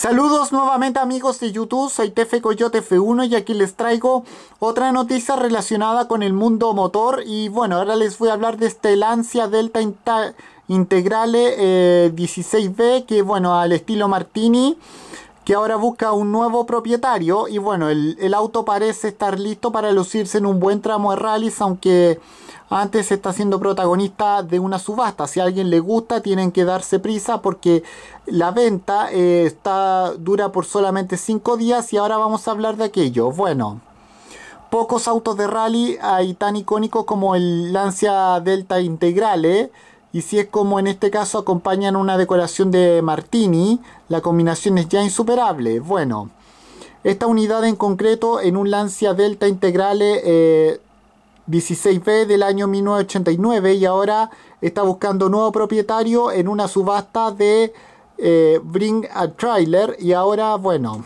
Saludos nuevamente amigos de YouTube, soy TF Coyote F1 y aquí les traigo otra noticia relacionada con el mundo motor y bueno, ahora les voy a hablar de este Lancia Delta Integrale 16B eh, que bueno, al estilo Martini que ahora busca un nuevo propietario y bueno, el, auto parece estar listo para lucirse en un buen tramo de rallies, aunque antes está siendo protagonista de una subasta. Si a alguien le gusta, tienen que darse prisa porque la venta eh, está, dura por solamente 5 días y ahora vamos a hablar de aquello. Bueno. Pocos autos de rally hay tan icónicos como el Lancia Delta Integrale, eh, y si es como en este caso acompañan una decoración de martini, la combinación es ya insuperable. Bueno, esta unidad en concreto en un Lancia Delta Integrale 16B eh, del año 1989 y ahora está buscando nuevo propietario en una subasta de eh, Bring a Trailer y ahora, bueno...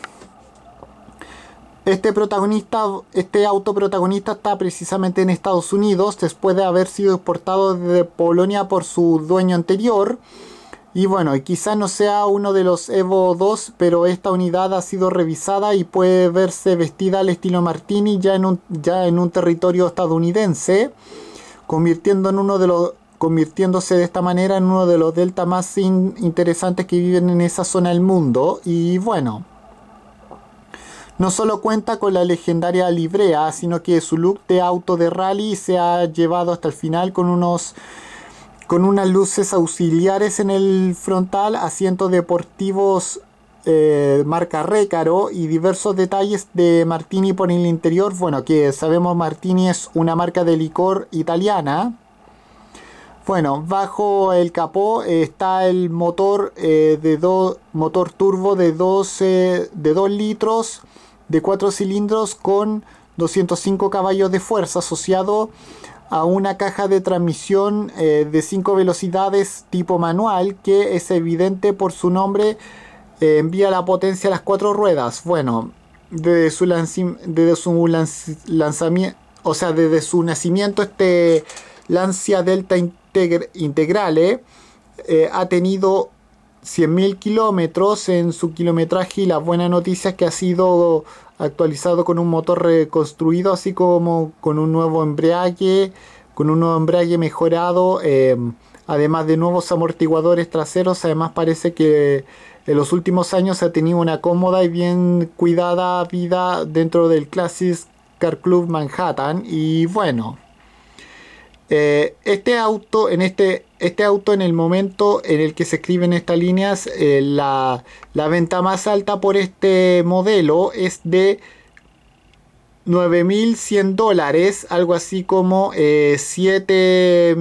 Este protagonista, este autoprotagonista está precisamente en Estados Unidos después de haber sido exportado desde Polonia por su dueño anterior. Y bueno, quizá no sea uno de los Evo 2, pero esta unidad ha sido revisada y puede verse vestida al estilo Martini ya en un, ya en un territorio estadounidense, convirtiéndose de esta manera en uno de los delta más interesantes que viven en esa zona del mundo. Y bueno. No solo cuenta con la legendaria librea, sino que su look de auto de rally se ha llevado hasta el final con unos con unas luces auxiliares en el frontal, asientos deportivos eh, marca Récaro y diversos detalles de Martini por el interior. Bueno, que sabemos Martini es una marca de licor italiana. Bueno, bajo el capó está el motor, eh, de motor turbo de 12, de 2 litros de cuatro cilindros con 205 caballos de fuerza asociado a una caja de transmisión eh, de 5 velocidades tipo manual que es evidente por su nombre eh, envía la potencia a las cuatro ruedas. Bueno, desde su, desde su lanzamiento, o sea, desde su nacimiento este Lancia Delta Integral Integrale eh, ha tenido 100.000 kilómetros en su kilometraje y la buena noticia es que ha sido actualizado con un motor reconstruido, así como con un nuevo embrague, con un nuevo embrague mejorado, em, además de nuevos amortiguadores traseros, además parece que en los últimos años ha tenido una cómoda y bien cuidada vida dentro del Classic Car Club Manhattan y bueno. Eh, este auto, en este, este auto en el momento en el que se escriben estas líneas, eh, la, venta más alta por este modelo es de 9.100 dólares, algo así como 7, eh,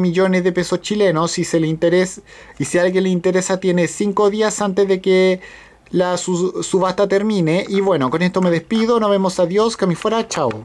millones de pesos chilenos. Si se le interesa, y si a alguien le interesa, tiene 5 días antes de que la subasta termine. Y bueno, con esto me despido. Nos vemos. Adiós. Que fuera. Chao.